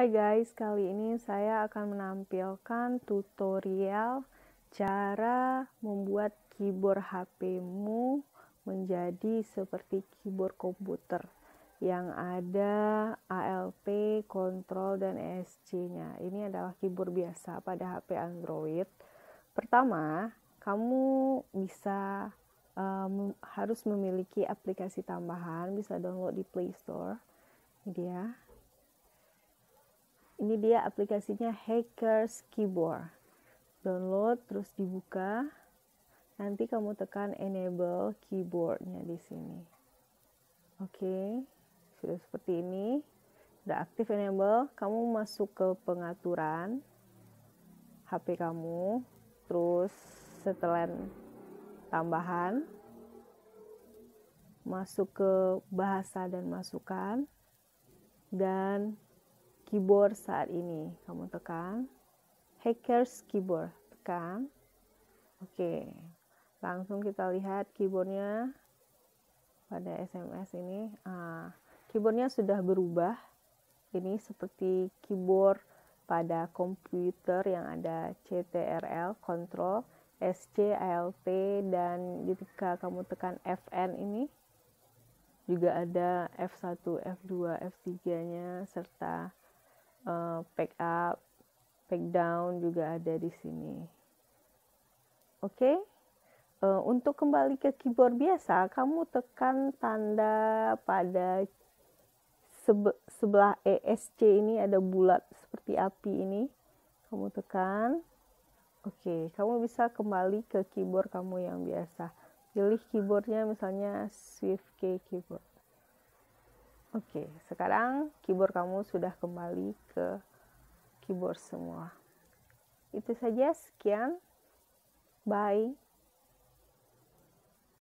Hai guys, kali ini saya akan menampilkan tutorial cara membuat keyboard HP-mu menjadi seperti keyboard komputer yang ada ALP, Control, dan ESC-nya. Ini adalah keyboard biasa pada HP Android. Pertama, kamu bisa um, harus memiliki aplikasi tambahan, bisa download di Play Store. Ini dia ini dia aplikasinya Hackers Keyboard download terus dibuka nanti kamu tekan enable keyboardnya di sini oke okay. sudah seperti ini sudah aktif enable kamu masuk ke pengaturan HP kamu terus setelan tambahan masuk ke bahasa dan masukan dan keyboard saat ini. Kamu tekan hackers keyboard, tekan. Oke. Langsung kita lihat keyboardnya pada SMS ini. Ah, keyboardnya sudah berubah. Ini seperti keyboard pada komputer yang ada CTRL, Control, SC, ALT, dan ketika kamu tekan FN ini, juga ada F1, F2, F3-nya, serta uh, pack up, pack down juga ada di sini. Oke. Okay? Uh, eh, untuk kembali ke keyboard biasa, kamu tekan tanda pada sebe sebelah ESC ini ada bulat seperti api ini. Kamu tekan. Oke, okay, kamu bisa kembali ke keyboard kamu yang biasa. Pilih keyboardnya misalnya Swift Key keyboard. Oke, sekarang keyboard kamu sudah kembali ke keyboard semua. Itu saja, sekian. Bye.